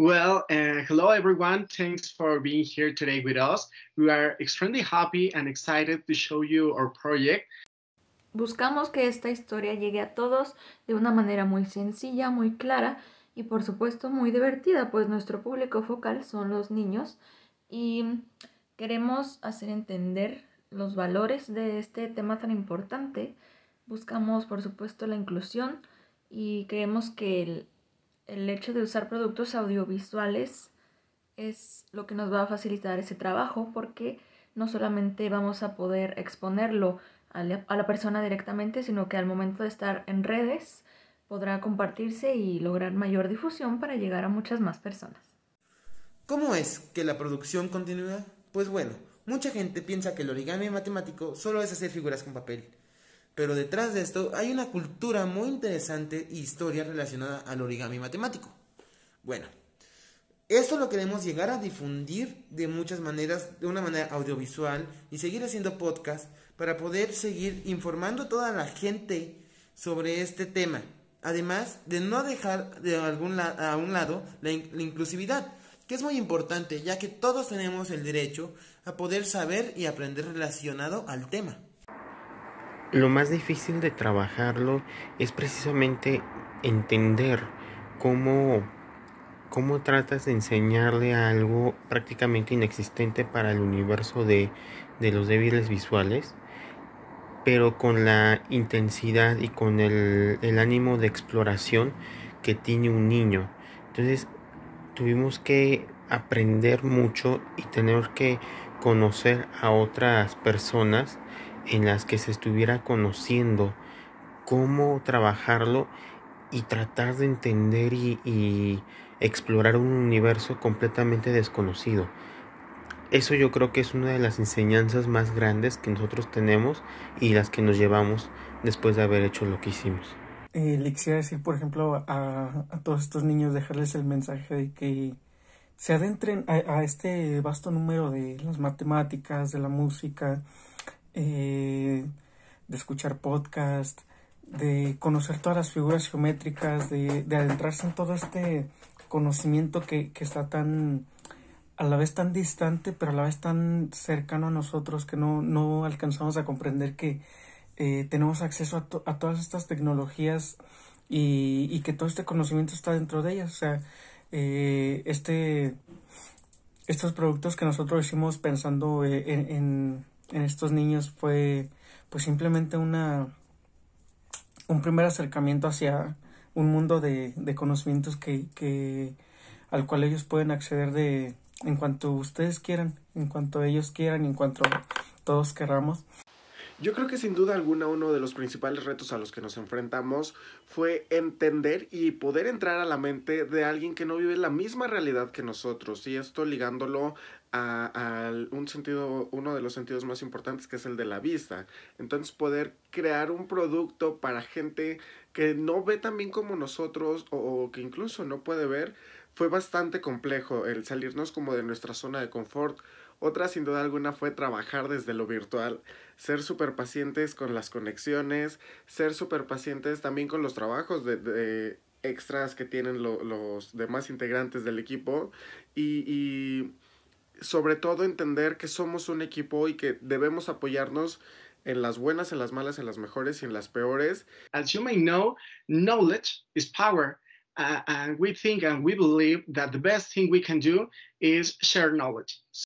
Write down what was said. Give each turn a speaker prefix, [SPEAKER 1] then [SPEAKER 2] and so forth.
[SPEAKER 1] Well, uh, hello everyone. Thanks for being here today with us.
[SPEAKER 2] We are extremely happy and excited to show you our project.
[SPEAKER 3] Buscamos que esta historia llegue a todos de una manera muy sencilla, muy clara y por supuesto muy divertida, pues nuestro público focal son los niños y queremos hacer entender los valores de este tema tan importante. Buscamos por supuesto la inclusión y creemos que el el hecho de usar productos audiovisuales es lo que nos va a facilitar ese trabajo porque no solamente vamos a poder exponerlo a la, persona directamente, sino que al momento de estar en redes podrá compartirse y lograr mayor difusión para llegar a muchas más personas.
[SPEAKER 4] ¿Cómo es que la producción continúa? Pues bueno, mucha gente piensa que el origami matemático solo es hacer figuras con papel, pero detrás de esto hay una cultura muy interesante y e historia relacionada al origami matemático. Bueno, esto lo queremos llegar a difundir de muchas maneras, de una manera audiovisual y seguir haciendo podcast para poder seguir informando a toda la gente sobre este tema. Además de no dejar de algún a un lado la inclusividad, que es muy importante ya que todos tenemos el derecho a poder saber y aprender relacionado al tema.
[SPEAKER 5] Lo más difícil de trabajarlo es precisamente entender cómo, cómo tratas de enseñarle algo prácticamente inexistente para el universo de, los débiles visuales, pero con la intensidad y con el, el ánimo de exploración que tiene un niño. Entonces tuvimos que aprender mucho y tener que conocer a otras personas en las que se estuviera conociendo cómo trabajarlo y tratar de entender y, explorar un universo completamente desconocido. Eso yo creo que es una de las enseñanzas más grandes que nosotros tenemos y las que nos llevamos después de haber hecho lo que hicimos.
[SPEAKER 1] Eh, le quisiera decir, por ejemplo, a, todos estos niños, dejarles el mensaje de que se adentren a este vasto número de las matemáticas, de la música, eh, de escuchar podcast, de conocer todas las figuras geométricas, de, adentrarse en todo este conocimiento que, está tan a la vez tan distante, pero a la vez tan cercano a nosotros que no, no alcanzamos a comprender que eh, tenemos acceso a, a, todas estas tecnologías y, que todo este conocimiento está dentro de ellas. O sea, eh, este, estos productos que nosotros hicimos pensando en en estos niños fue pues simplemente una un primer acercamiento hacia un mundo de, conocimientos que, al cual ellos pueden acceder de en cuanto ustedes quieran, en cuanto ellos quieran, en cuanto todos querramos.
[SPEAKER 2] Yo creo que sin duda alguna uno de los principales retos a los que nos enfrentamos fue entender y poder entrar a la mente de alguien que no vive la misma realidad que nosotros y esto ligándolo a, un sentido, uno de los sentidos más importantes que es el de la vista. Entonces poder crear un producto para gente que no ve tan bien como nosotros o que incluso no puede ver fue bastante complejo el salirnos como de nuestra zona de confort. Otra sin duda alguna fue trabajar desde lo virtual, ser súper pacientes con las conexiones, ser súper pacientes también con los trabajos de, extras que tienen los demás integrantes del equipo y, y sobre todo entender que somos un equipo y que debemos apoyarnos en las buenas, en las malas, en las mejores y en las peores. As you may know, knowledge is power. Uh, and uh, we think and we believe that the best thing we can do is share knowledge.